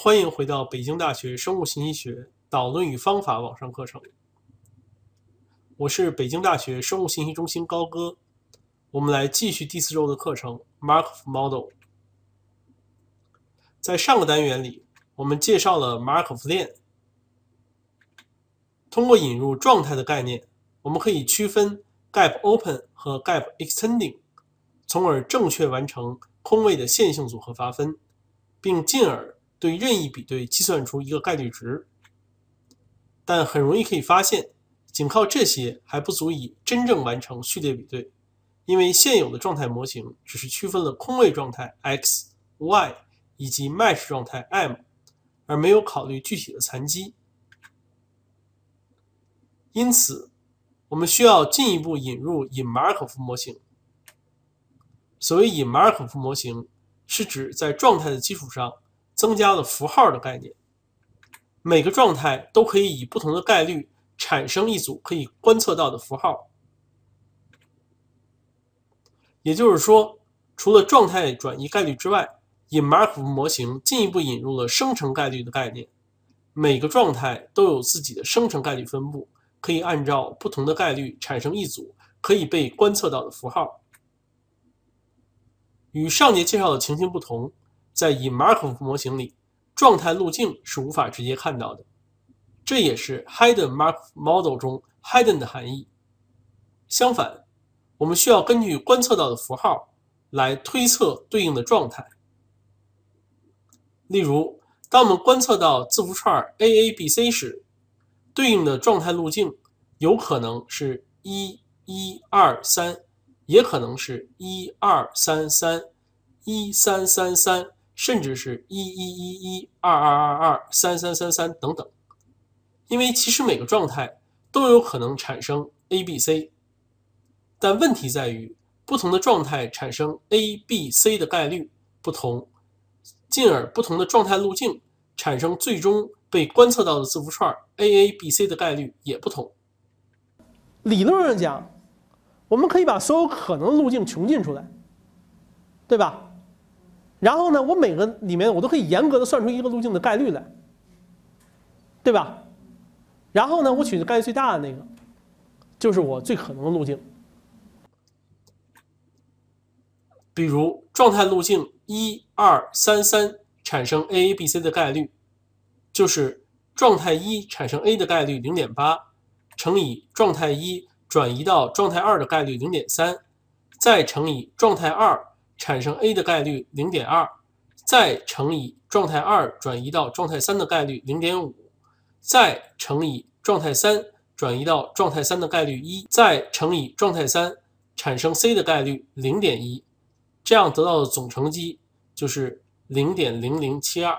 欢迎回到北京大学生物信息学导论与方法网上课程。我是北京大学生物信息中心高歌，我们来继续第四周的课程 Markov model。在上个单元里，我们介绍了 m a 马尔可夫链。通过引入状态的概念，我们可以区分 gap open 和 gap extending，从而正确完成空位的线性组合划分，并进而。对任意比对计算出一个概率值，但很容易可以发现，仅靠这些还不足以真正完成序列比对，因为现有的状态模型只是区分了空位状态 x、y 以及 match 状态 m，而没有考虑具体的残基。因此，我们需要进一步引入隐马尔可夫模型。所谓隐马尔可夫模型，是指在状态的基础上。增加了符号的概念，每个状态都可以以不同的概率产生一组可以观测到的符号。也就是说，除了状态转移概率之外，隐马尔可夫模型进一步引入了生成概率的概念。每个状态都有自己的生成概率分布，可以按照不同的概率产生一组可以被观测到的符号。与上节介绍的情形不同。在 a 马 k 可夫模型里，状态路径是无法直接看到的，这也是 Hidden Markov Model 中 Hidden 的含义。相反，我们需要根据观测到的符号来推测对应的状态。例如，当我们观测到字符串 a a b c 时，对应的状态路径有可能是一一二三，也可能是一二三三一三三三。甚至是一一一一二二二二三三三三等等，因为其实每个状态都有可能产生 A B C，但问题在于不同的状态产生 A B C 的概率不同，进而不同的状态路径产生最终被观测到的字符串 A A B C 的概率也不同。理论上讲，我们可以把所有可能路径穷尽出来，对吧？然后呢，我每个里面我都可以严格的算出一个路径的概率来，对吧？然后呢，我取概率最大的那个，就是我最可能的路径。比如状态路径一二三三产生 AABC 的概率，就是状态一产生 A 的概率零点八，乘以状态一转移到状态二的概率零点三，再乘以状态二。产生 A 的概率0.2，再乘以状态二转移到状态三的概率0.5，再乘以状态三转移到状态三的概率一，再乘以状态三产生 C 的概率0.1，这样得到的总乘积就是0.0072。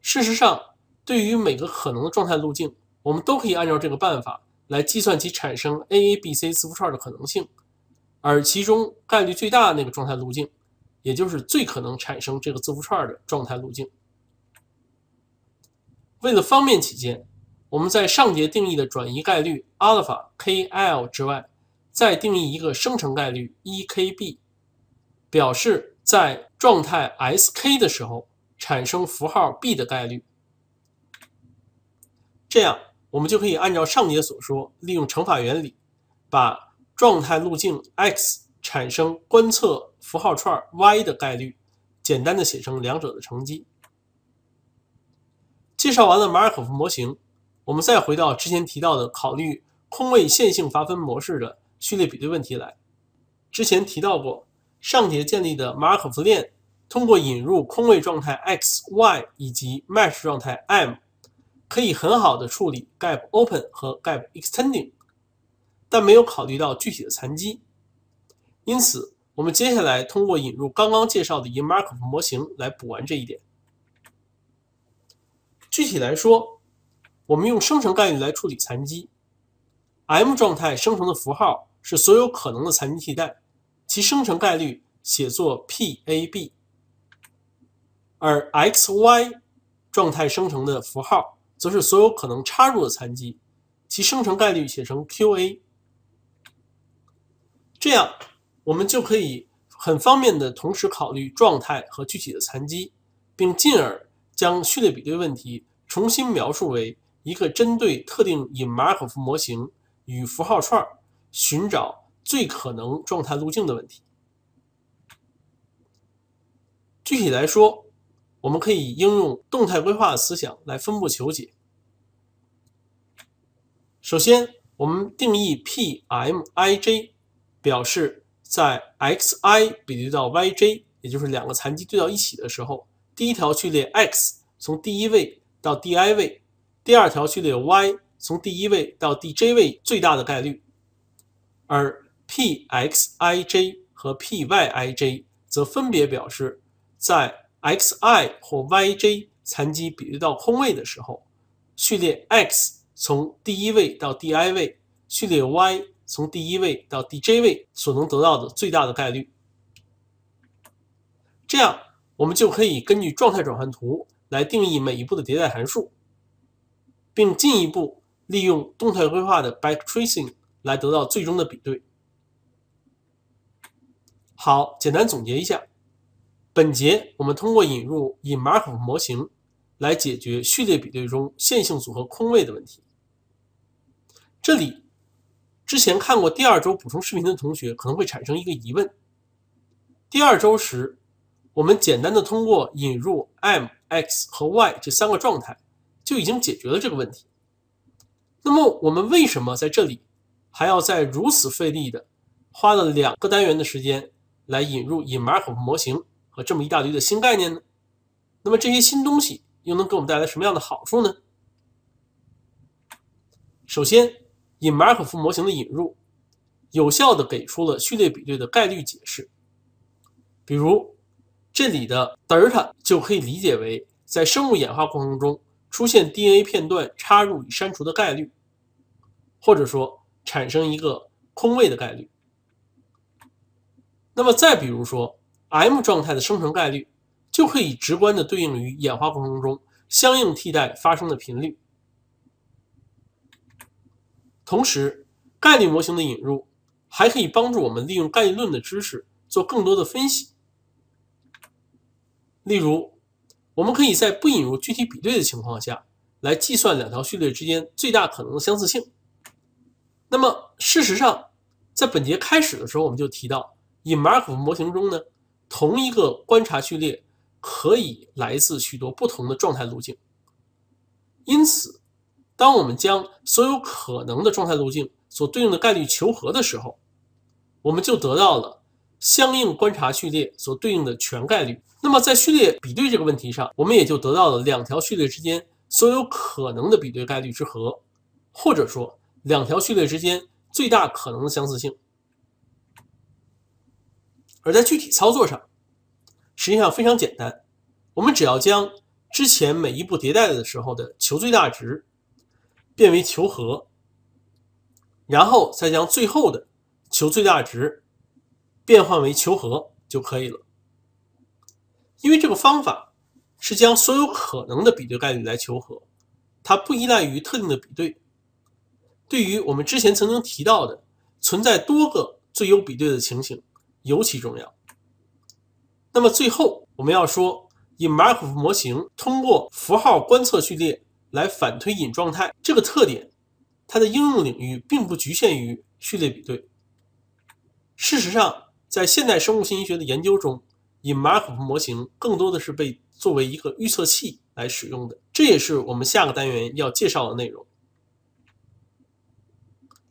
事实上，对于每个可能的状态路径，我们都可以按照这个办法来计算其产生 AABC 字符串的可能性。而其中概率最大那个状态路径，也就是最可能产生这个字符串的状态路径。为了方便起见，我们在上节定义的转移概率阿尔法 k l 之外，再定义一个生成概率 e k b，表示在状态 s k 的时候产生符号 b 的概率。这样，我们就可以按照上节所说，利用乘法原理，把。状态路径 x 产生观测符号串 y 的概率，简单的写成两者的乘积。介绍完了马尔可夫模型，我们再回到之前提到的考虑空位线性划分模式的序列比对问题来。之前提到过，上节建立的马尔可夫链，通过引入空位状态 x、y 以及 match 状态 m，可以很好的处理 gap open 和 gap extending。但没有考虑到具体的残疾。因此我们接下来通过引入刚刚介绍的 a 马尔可夫模型来补完这一点。具体来说，我们用生成概率来处理残疾。m 状态生成的符号是所有可能的残疾替代，其生成概率写作 pab；而 xy 状态生成的符号则是所有可能插入的残疾，其生成概率写成 q_a。这样，我们就可以很方便的同时考虑状态和具体的残疾，并进而将序列比对问题重新描述为一个针对特定隐马可夫模型与符号串儿寻找最可能状态路径的问题。具体来说，我们可以应用动态规划的思想来分布求解。首先，我们定义 P M I J。表示在 x_i 比对到 y_j，也就是两个残疾对到一起的时候，第一条序列 x 从第一位到第 i 位，第二条序列 y 从第一位到第 j 位最大的概率。而 p_x_i_j 和 p_y_i_j 则分别表示在 x_i 或 y_j 残疾比对到空位的时候，序列 x 从第一位到第 i 位，序列 y。从第一位到第 j 位所能得到的最大的概率，这样我们就可以根据状态转换图来定义每一步的迭代函数，并进一步利用动态规划的 backtracing 来得到最终的比对。好，简单总结一下，本节我们通过引入隐马尔可夫模型来解决序列比对中线性组合空位的问题，这里。之前看过第二周补充视频的同学可能会产生一个疑问：第二周时，我们简单的通过引入 m、x 和 y 这三个状态，就已经解决了这个问题。那么我们为什么在这里还要在如此费力的花了两个单元的时间来引入隐马 a r k 模型和这么一大堆的新概念呢？那么这些新东西又能给我们带来什么样的好处呢？首先，隐马可夫模型的引入，有效的给出了序列比对的概率解释。比如，这里的德尔塔就可以理解为在生物演化过程中出现 DNA 片段插入与删除的概率，或者说产生一个空位的概率。那么再比如说，M 状态的生成概率就可以直观的对应于演化过程中相应替代发生的频率。同时，概率模型的引入还可以帮助我们利用概率论的知识做更多的分析。例如，我们可以在不引入具体比对的情况下，来计算两条序列之间最大可能的相似性。那么，事实上，在本节开始的时候，我们就提到，以马尔可夫模型中呢，同一个观察序列可以来自许多不同的状态路径，因此。当我们将所有可能的状态路径所对应的概率求和的时候，我们就得到了相应观察序列所对应的全概率。那么，在序列比对这个问题上，我们也就得到了两条序列之间所有可能的比对概率之和，或者说两条序列之间最大可能的相似性。而在具体操作上，实际上非常简单，我们只要将之前每一步迭代的时候的求最大值。变为求和，然后再将最后的求最大值变换为求和就可以了。因为这个方法是将所有可能的比对概率来求和，它不依赖于特定的比对。对于我们之前曾经提到的存在多个最优比对的情形，尤其重要。那么最后我们要说，以马尔可夫模型通过符号观测序列。来反推引状态这个特点，它的应用领域并不局限于序列比对。事实上，在现代生物信息学的研究中，隐马可夫模型更多的是被作为一个预测器来使用的。这也是我们下个单元要介绍的内容。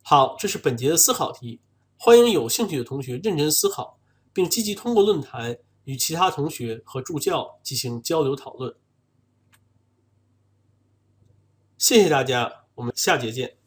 好，这是本节的思考题，欢迎有兴趣的同学认真思考，并积极通过论坛与其他同学和助教进行交流讨论。谢谢大家，我们下节见。